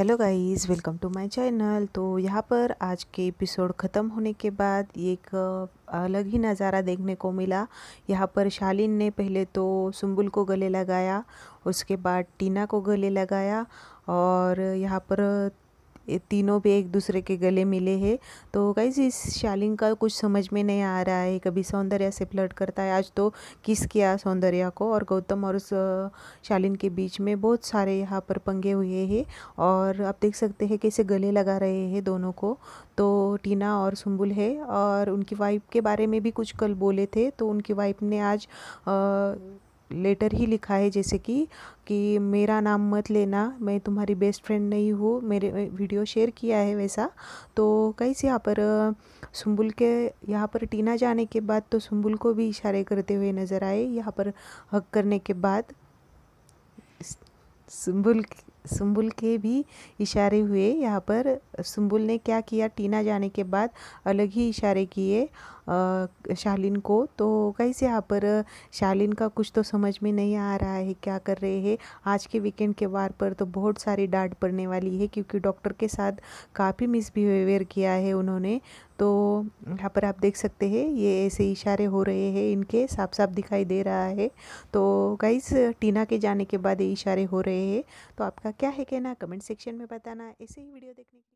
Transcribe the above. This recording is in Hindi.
hello guys welcome to my channel तो यहाँ पर आज के एपिसोड ख़त्म होने के बाद एक अलग ही नज़ारा देखने को मिला यहाँ पर शालिन ने पहले तो सुम्बुल को गले लगाया उसके बाद टीना को गले लगाया और यहाँ पर तीनों पे एक दूसरे के गले मिले हैं तो गाइज इस शालिंग का कुछ समझ में नहीं आ रहा है कभी सौंदर्या से फ्लर्ट करता है आज तो किस किया सौंदर्या को और गौतम और शालिन के बीच में बहुत सारे यहाँ पर पंगे हुए हैं और आप देख सकते हैं कैसे गले लगा रहे हैं दोनों को तो टीना और सुम्बुल है और उनकी वाइफ के बारे में भी कुछ कल बोले थे तो उनकी वाइफ ने आज आ, लेटर ही लिखा है जैसे कि कि मेरा नाम मत लेना मैं तुम्हारी बेस्ट फ्रेंड नहीं हूँ मेरे वीडियो शेयर किया है वैसा तो कैसे यहाँ पर सुम्बुल के यहाँ पर टीना जाने के बाद तो सुम्बुल को भी इशारे करते हुए नज़र आए यहाँ पर हक करने के बाद सुम्बुल सुम्बुल के भी इशारे हुए यहाँ पर सुम्बुल ने क्या किया टीना जाने के बाद अलग ही इशारे किए शालीन को तो कैसे यहाँ पर शालीन का कुछ तो समझ में नहीं आ रहा है क्या कर रहे हैं आज के वीकेंड के वार पर तो बहुत सारी डांट पड़ने वाली है क्योंकि डॉक्टर के साथ काफ़ी मिसबिहेवियर किया है उन्होंने तो यहाँ पर आप देख सकते हैं ये ऐसे इशारे हो रहे हैं इनके साफ साफ दिखाई दे रहा है तो गाइस टीना के जाने के बाद ये इशारे हो रहे हैं तो आपका क्या है कहना कमेंट सेक्शन में बताना ऐसे ही वीडियो देखने के